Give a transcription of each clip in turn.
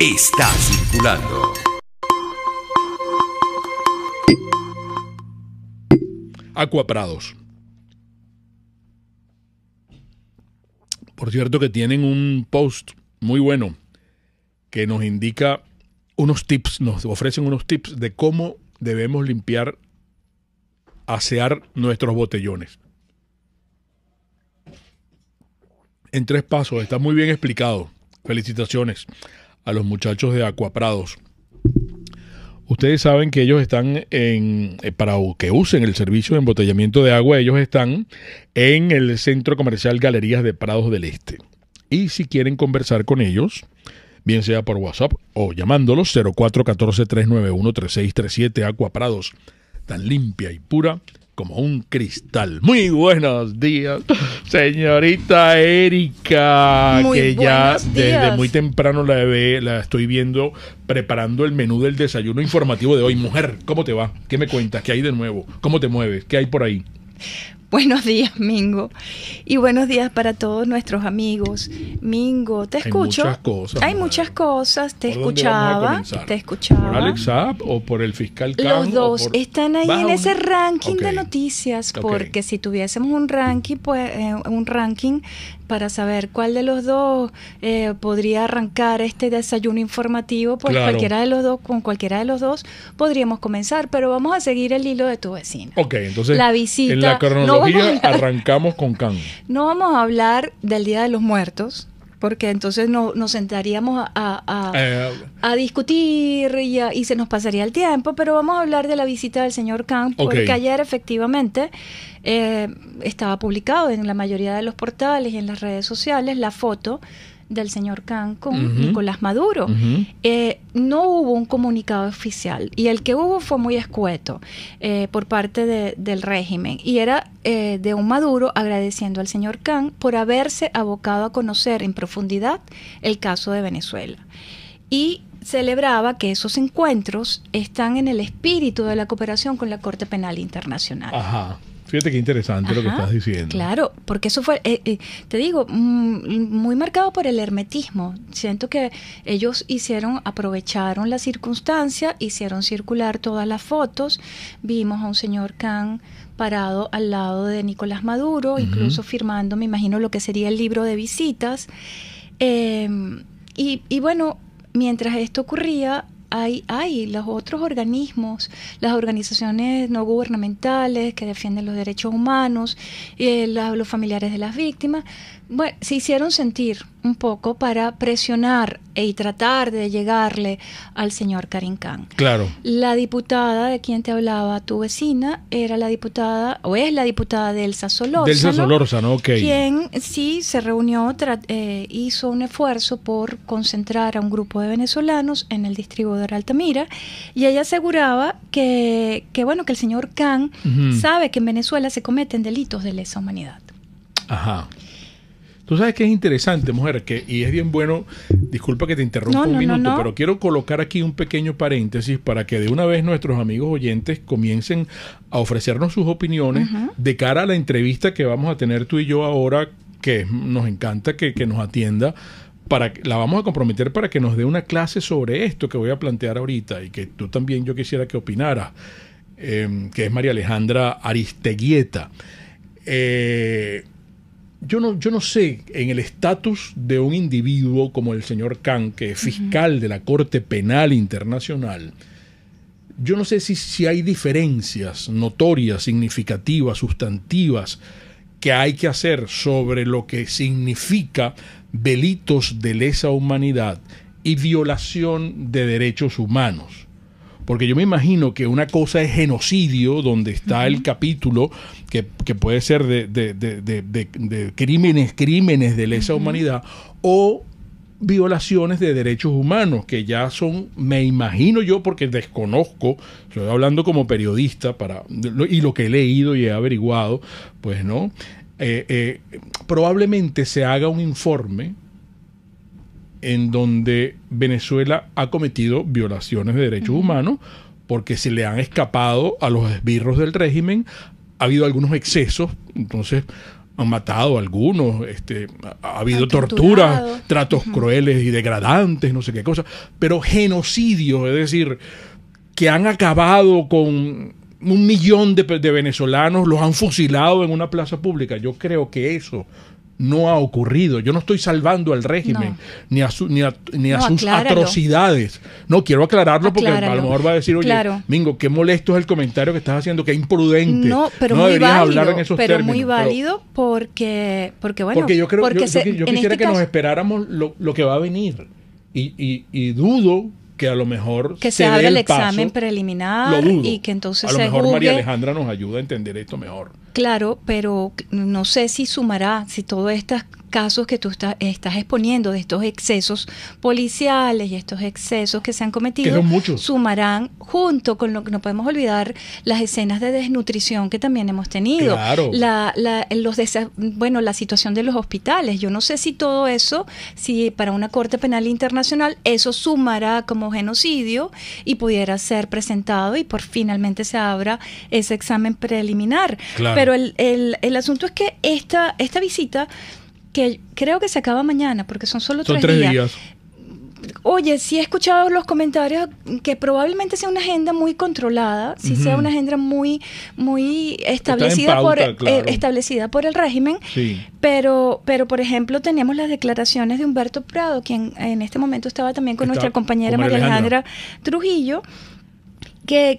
está circulando. Acuaprados. Por cierto que tienen un post muy bueno que nos indica unos tips, nos ofrecen unos tips de cómo debemos limpiar, asear nuestros botellones. En tres pasos, está muy bien explicado. Felicitaciones a los muchachos de Acuaprados. Ustedes saben que ellos están en, eh, para que usen el servicio de embotellamiento de agua, ellos están en el Centro Comercial Galerías de Prados del Este. Y si quieren conversar con ellos, bien sea por WhatsApp o llamándolos 0414-391-3637 Aquaprados, Prados, tan limpia y pura como un cristal. Muy buenos días, señorita Erika, que ya desde muy temprano la, la estoy viendo preparando el menú del desayuno informativo de hoy. Mujer, ¿cómo te va? ¿Qué me cuentas? ¿Qué hay de nuevo? ¿Cómo te mueves? ¿Qué hay por ahí? Buenos días, Mingo. Y buenos días para todos nuestros amigos. Mingo, te escucho. Hay muchas cosas. Hay muchas cosas. Te escuchaba. Te escuchaba. ¿Por Alex o por el fiscal Los dos están ahí en ese ranking de noticias, porque si tuviésemos un ranking, pues eh, un ranking para saber cuál de los dos eh, podría arrancar este desayuno informativo, pues cualquiera de los dos, con cualquiera de los dos podríamos comenzar, pero vamos a seguir el hilo de tu vecina. Ok, entonces la visita, en la cronología arrancamos con Can. No vamos a hablar del Día de los Muertos, porque entonces no, nos sentaríamos a, a, eh, discutir y, se nos pasaría el tiempo, pero vamos a hablar de la visita del señor Khan porque ayer efectivamente eh, estaba publicado en la mayoría de los portales y en las redes sociales la foto del señor Khan con Nicolás Maduro. Eh, no hubo un comunicado oficial y el que hubo fue muy escueto eh, por parte del régimen y era eh, de un Maduro agradeciendo al señor Khan por haberse abocado a conocer en profundidad el caso de Venezuela. Y celebraba que esos encuentros están en el espíritu de la cooperación con la Corte Penal Internacional. Fíjate qué interesante lo que estás diciendo. Claro, porque eso fue, eh, eh, te digo, mm, muy marcado por el hermetismo. Siento que ellos hicieron, aprovecharon la circunstancia, hicieron circular todas las fotos. Vimos a un señor Khan parado al lado de Nicolás Maduro, incluso firmando, me imagino, lo que sería el libro de visitas. Em, y bueno, mientras esto ocurría, hay, los otros organismos, las organizaciones no gubernamentales que defienden los derechos humanos, y eh, los familiares de las víctimas, bueno, se hicieron sentir un poco para presionar y tratar de llegarle al señor Karim Khan. Claro. La diputada de quien te hablaba, tu vecina, era la diputada, o es la diputada Delsa Solórzano. Delsa Solórzano, ok. Quien sí se reunió, eh, hizo un esfuerzo por concentrar a un grupo de venezolanos en el distribuidor Altamira, y ella aseguraba que, que bueno, que el señor Khan sabe que en Venezuela se cometen delitos de lesa humanidad. Ajá. Tú sabes que es interesante, mujer, que, y es bien bueno, disculpa que te interrumpa un minuto, pero quiero colocar aquí un pequeño paréntesis para que de una vez nuestros amigos oyentes comiencen a ofrecernos sus opiniones de cara a la entrevista que vamos a tener tú y yo ahora, que nos encanta que, nos atienda para, la vamos a comprometer para que nos dé una clase sobre esto que voy a plantear ahorita y que tú también yo quisiera que opinara, eh, que es María Alejandra Aristeguieta. Eh, yo no, sé en el estatus de un individuo como el señor Khan, que es fiscal de la Corte Penal Internacional, yo no sé si, si hay diferencias notorias, significativas, sustantivas, que hay que hacer sobre lo que significa delitos de lesa humanidad y violación de derechos humanos. Porque yo me imagino que una cosa es genocidio, donde está el capítulo que, puede ser de, crímenes, crímenes de lesa humanidad, o violaciones de derechos humanos, que ya son, me imagino yo, porque desconozco, estoy hablando como periodista para, y lo que he leído y he averiguado, pues no, eh, eh, probablemente se haga un informe en donde Venezuela ha cometido violaciones de derechos humanos porque se le han escapado a los esbirros del régimen, ha habido algunos excesos, entonces han matado a algunos, este, ha habido torturas, tratos crueles y degradantes, no sé qué cosa, pero genocidios, es decir, que han acabado con un millón de venezolanos, los han fusilado en una plaza pública. Yo creo que eso no ha ocurrido. Yo no estoy salvando al régimen, ni a, ni a, sus atrocidades. No, quiero aclararlo porque a lo mejor va a decir, oye, Mingo, qué molesto es el comentario que estás haciendo, qué imprudente. No, pero hablar en esos pero muy válido porque, porque, bueno, porque yo creo que yo, quisiera este que nos esperáramos lo, lo, que va a venir. y, dudo que a lo mejor que se, haga el, examen preliminar y que entonces a lo mejor María Alejandra nos ayuda a entender esto mejor. Claro, pero no sé si sumará, si todos estos casos que tú estás exponiendo, de estos excesos policiales y estos excesos que se han cometido, sumarán junto con lo que no podemos olvidar las escenas de desnutrición que también hemos tenido. Claro. La, los bueno, la situación de los hospitales. Yo no sé si todo eso, si para una Corte Penal Internacional, eso sumará como genocidio y pudiera ser presentado y por finalmente se abra ese examen preliminar. Claro. Pero el, el, el, asunto es que esta, esta visita, que creo que se acaba mañana, porque son solo son tres, días. Oye, sí he escuchado los comentarios que probablemente sea una agenda muy controlada, si sea una agenda muy, muy establecida, por, eh, establecida por el régimen, pero, pero por ejemplo tenemos las declaraciones de Humberto Prado, quien en este momento estaba también con nuestra compañera María Alejandra Trujillo,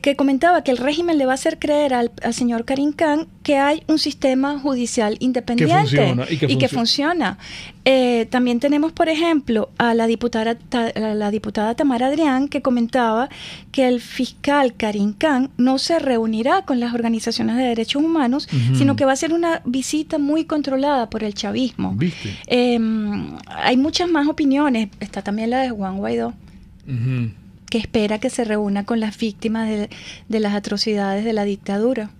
que, comentaba que el régimen le va a hacer creer al, señor Karim Khan que hay un sistema judicial independiente y, que, funciona. Eh, también tenemos, por ejemplo, a la diputada, la diputada Tamara Adrián que comentaba que el fiscal Karim Khan no se reunirá con las organizaciones de derechos humanos, sino que va a ser una visita muy controlada por el chavismo. Em, hay muchas más opiniones. Está también la de Juan Guaidó que espera que se reúna con las víctimas de, las atrocidades de la dictadura.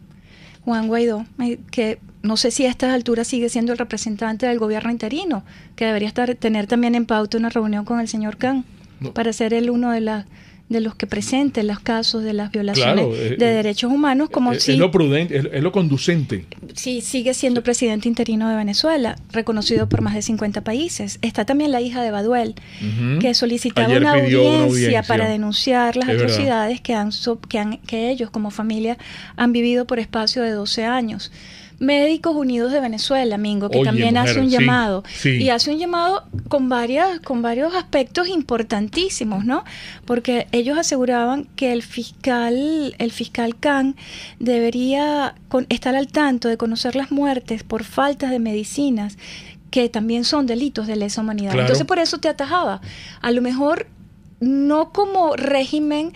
Juan Guaidó, eh, que no sé si a estas alturas sigue siendo el representante del gobierno interino, que debería estar, tener también en pauta una reunión con el señor Khan para ser el uno de, las de los que presenten los casos de las violaciones eh, de eh, derechos humanos como eh, si... Es lo prudente, es, lo conducente. Sí, sigue siendo presidente interino de Venezuela, reconocido por más de 50 países. Está también la hija de Baduel, que solicitaba una audiencia, para denunciar las atrocidades que, han, que, han, que ellos como familia han vivido por espacio de 12 años. Médicos Unidos de Venezuela, Mingo, que también hace un llamado. Y hace un llamado con, varias, con varios aspectos importantísimos, ¿no? Porque ellos aseguraban que el fiscal, el fiscal Khan debería estar al tanto de conocer las muertes por faltas de medicinas que también son delitos de lesa humanidad. Entonces por eso te atajaba. A lo mejor no como régimen,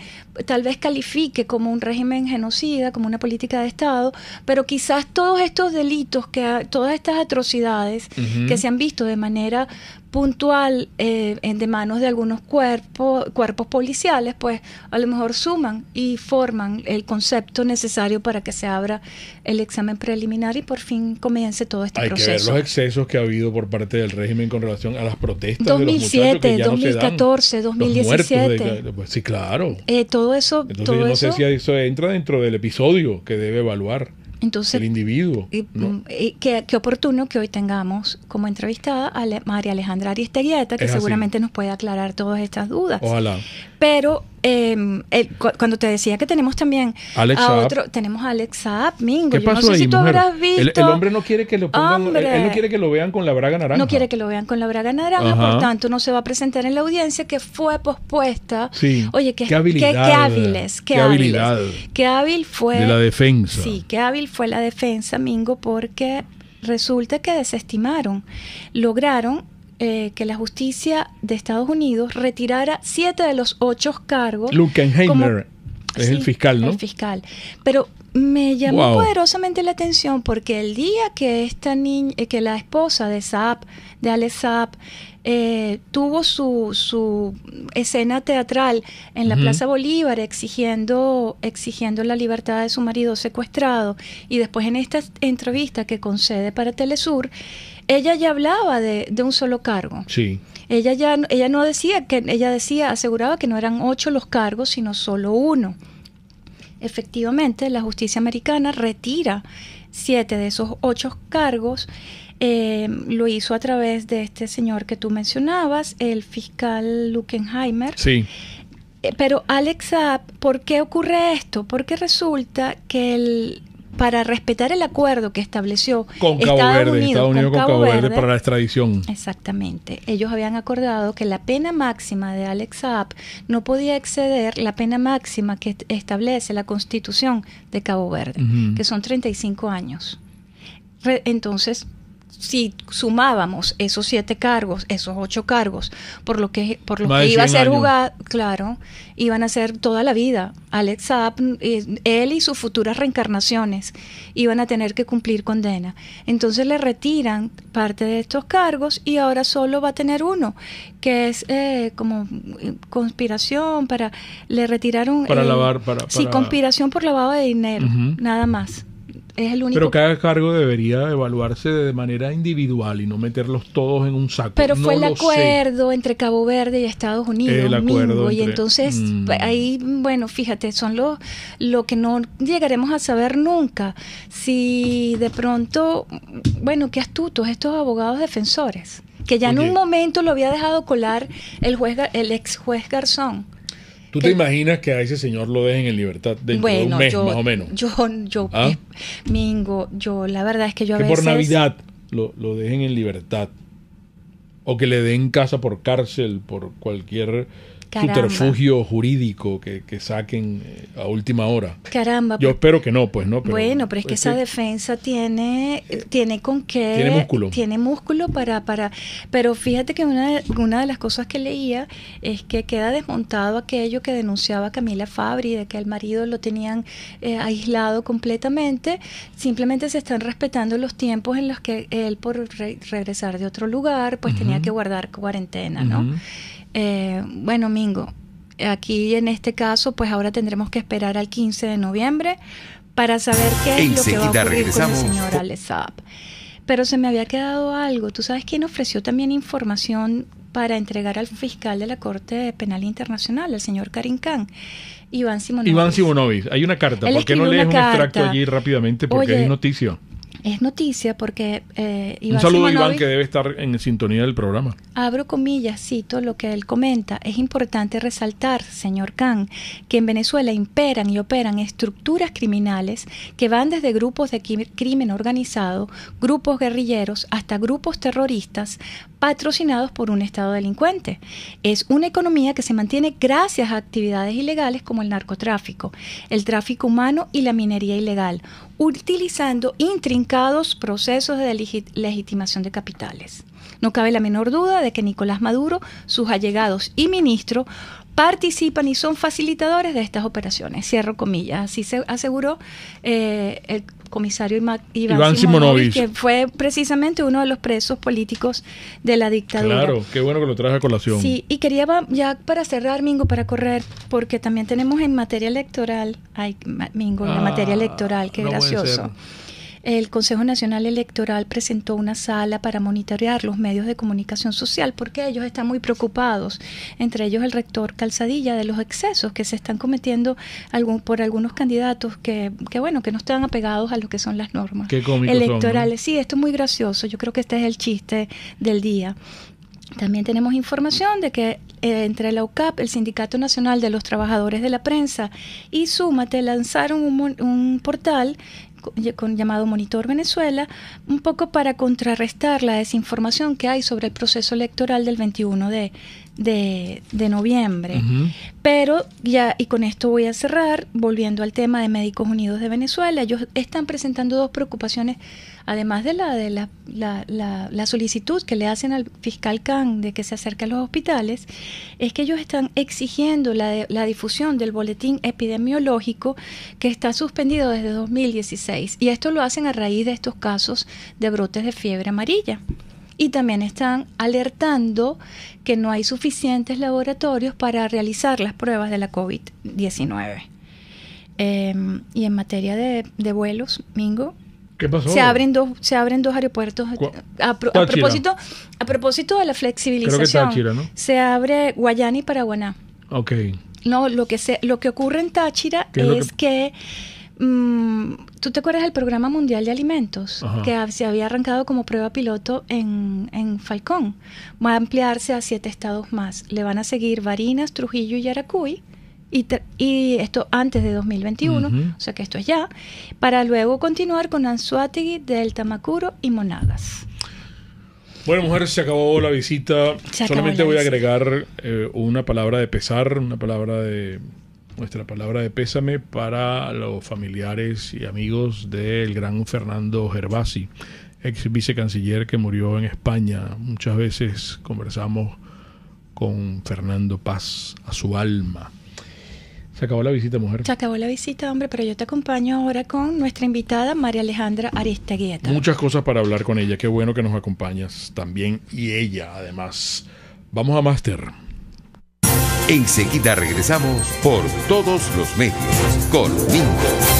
tal vez califique como un régimen genocida, como una política de Estado, pero quizás todos estos delitos, que todas estas atrocidades que se han visto de manera puntual eh, en de manos de algunos cuerpos, cuerpos policiales, pues a lo mejor suman y forman el concepto necesario para que se abra el examen preliminar y por fin comience todo este proceso. Hay que ver los excesos que ha habido por parte del régimen con relación a las protestas 2007, de los 2014, no 2017. Los pues, sí, claro. Eh, todo eso. Entonces no sé si eso entra dentro del episodio que debe evaluar. Entonces, el individuo. Mm, qué, oportuno que hoy tengamos como entrevistada a María Alejandra Aristeguieta, que seguramente nos puede aclarar todas estas dudas. Ojalá. Pero Em, cuando te decía que tenemos también a otro, tenemos a Alexa Mingo. ¿Qué pasó Yo no sé si tú habrás visto. El, hombre no quiere que lo que lo vean con la braga naranja. No quiere que lo vean con la braga naranja, por tanto no se va a presentar en la audiencia que fue pospuesta. Oye, qué, qué, qué, hábiles, qué, hábil fue. la defensa. Sí, qué hábil fue la defensa, Mingo, porque resulta que desestimaron, lograron eh, que la justicia de Estados Unidos retirara siete de los ocho cargos. Lukenheimer es el fiscal, ¿no? El fiscal. Pero me llamó poderosamente la atención porque el día que esta niña, eh, que la esposa de sap de Ale Saab, eh, tuvo su, su, escena teatral en la Plaza Bolívar exigiendo, exigiendo la libertad de su marido secuestrado y después en esta entrevista que concede para Telesur, ella ya hablaba de, un solo cargo. Sí. Ella ya ella no decía que ella decía aseguraba que no eran ocho los cargos sino solo uno. Efectivamente, la justicia americana retira siete de esos ocho cargos. Eh, lo hizo a través de este señor que tú mencionabas, el fiscal Luckenheimer. Sí. Eh, pero alexa ¿por qué ocurre esto? Porque resulta que el, para respetar el acuerdo que estableció con Cabo Estados Unidos, con, Cabo, Verde, para la extradición. Exactamente. Ellos habían acordado que la pena máxima de Alex Saab no podía exceder la pena máxima que establece la Constitución de Cabo Verde, que son 35 años. entonces, si sumábamos esos siete cargos, esos ocho cargos, por lo que, por lo que iba a ser jugado, claro, iban a ser toda la vida. Alex Saab, eh, él y sus futuras reencarnaciones iban a tener que cumplir condena. Entonces le retiran parte de estos cargos y ahora solo va a tener uno, que es eh, como eh, conspiración para, le retiraron... Para lavar, para, Sí, conspiración por lavado de dinero, nada más. Pero cada cargo debería evaluarse de manera individual y no meterlos todos en un saco. Pero fue el acuerdo entre Cabo Verde y Estados Unidos. El acuerdo. Y entonces mm. pues, ahí, bueno, fíjate, son los lo que no llegaremos a saber nunca. Si de pronto, bueno, qué astutos estos abogados defensores, que ya en un momento lo había dejado colar el, juez, el ex juez Garzón ¿Tú te imaginas que a ese señor lo dejen en libertad dentro de un mes, más o menos? Yo, yo, ¿Ah? eh, Mingo, yo, la verdad es que yo a que por Navidad lo, lo, dejen en libertad. O que le den casa por cárcel, por cualquier Caramba. subterfugio jurídico que, saquen eh, a última hora. Caramba. Yo pues espero que no, pues no. bueno, pero es, que, esa defensa tiene, eh, tiene con qué. Tiene músculo. Tiene músculo para. para pero fíjate que una, una de las cosas que leía es que queda desmontado aquello que denunciaba Camila Fabri, de que el marido lo tenían eh, aislado completamente. Simplemente se están respetando los tiempos en los que él, por regresar de otro lugar, pues tenía que guardar cuarentena, ¿no? Eh, bueno, Mingo, aquí en este caso, pues ahora tendremos que esperar al 15 de noviembre para saber qué es lo que va a ocurrir con el señor Alessab. Oh. Pero se me había quedado algo. ¿Tú sabes quién ofreció también información para entregar al fiscal de la Corte Penal Internacional, el señor Karim Khan? Iván Simonovic. Iván Hay una carta. ¿Por qué no lees un extracto allí rápidamente? Porque hay noticia es noticia porque eh, Iván Un saludo Iván que debe estar en sintonía del programa. Abro comillas, cito lo que él comenta. Es importante resaltar, señor Khan, que en Venezuela imperan y operan estructuras criminales que van desde grupos de crimen organizado, grupos guerrilleros hasta grupos terroristas patrocinados por un Estado delincuente. Es una economía que se mantiene gracias a actividades ilegales como el narcotráfico, el tráfico humano y la minería ilegal, utilizando intrincados procesos de legitimación de capitales. No cabe la menor duda de que Nicolás Maduro, sus allegados y ministro participan y son facilitadores de estas operaciones. Cierro comillas. Así se aseguró eh, el comisario Iván, Simonovich, que fue precisamente uno de los presos políticos de la dictadura. Claro, qué bueno que lo traes a colación. Sí, y quería ya para cerrar, Mingo, para correr, porque también tenemos en materia electoral, ay, Mingo, en ah, materia electoral, qué gracioso el Consejo Nacional Electoral presentó una sala para monitorear los medios de comunicación social porque ellos están muy preocupados, entre ellos el rector Calzadilla, de los excesos que se están cometiendo algún, por algunos candidatos que, bueno, que no están apegados a lo que son las normas electorales. Sí, esto es muy gracioso. Yo creo que este es el chiste del día. También tenemos información de que eh, entre la UCAP, el Sindicato Nacional de los Trabajadores de la Prensa, y Súmate lanzaron un, un portal con, llamado Monitor Venezuela, un poco para contrarrestar la desinformación que hay sobre el proceso electoral del 21 de de, noviembre. Pero ya, y con esto voy a cerrar, volviendo al tema de Médicos Unidos de Venezuela, ellos están presentando dos preocupaciones, además de la de la, la, la, solicitud que le hacen al fiscal Khan de que se acerque a los hospitales, es que ellos están exigiendo la, la difusión del boletín epidemiológico que está suspendido desde 2016. Y esto lo hacen a raíz de estos casos de brotes de fiebre amarilla y también están alertando que no hay suficientes laboratorios para realizar las pruebas de la COVID-19. Em, y en materia de, vuelos, Mingo, ¿Qué pasó? Se abren dos, se abren dos aeropuertos. A, propósito, a propósito de la flexibilización, se abre Guayana y Paraguaná. Ok. No, lo que se, lo que ocurre en Táchira es, que Mm, ¿Tú te acuerdas del Programa Mundial de Alimentos que se había arrancado como prueba piloto en, Falcón? Va a ampliarse a siete estados más. Le van a seguir Varinas, Trujillo y Yaracuy. Y, esto antes de 2021, o sea que esto es ya, para luego continuar con Anzuategui, Delta Macuro y Monagas. Bueno, mujeres, se acabó la visita. Solamente voy a agregar eh, una palabra de pesar, una palabra de nuestra palabra de pésame para los familiares y amigos del gran Fernando Gervasi, ex vicecanciller que murió en España. Muchas veces conversamos con Fernando Paz a su alma. Se acabó la visita, mujer. Se acabó la visita, hombre, pero yo te acompaño ahora con nuestra invitada, María Alejandra Aristeguieta. Muchas cosas para hablar con ella. Qué bueno que nos acompañas también y ella, además. Vamos a Máster. Enseguida regresamos por todos los medios con Mingo.